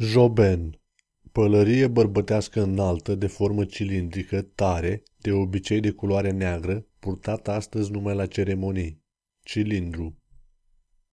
Joben Pălărie bărbătească înaltă, de formă cilindrică, tare, de obicei de culoare neagră, purtată astăzi numai la ceremonii. Cilindru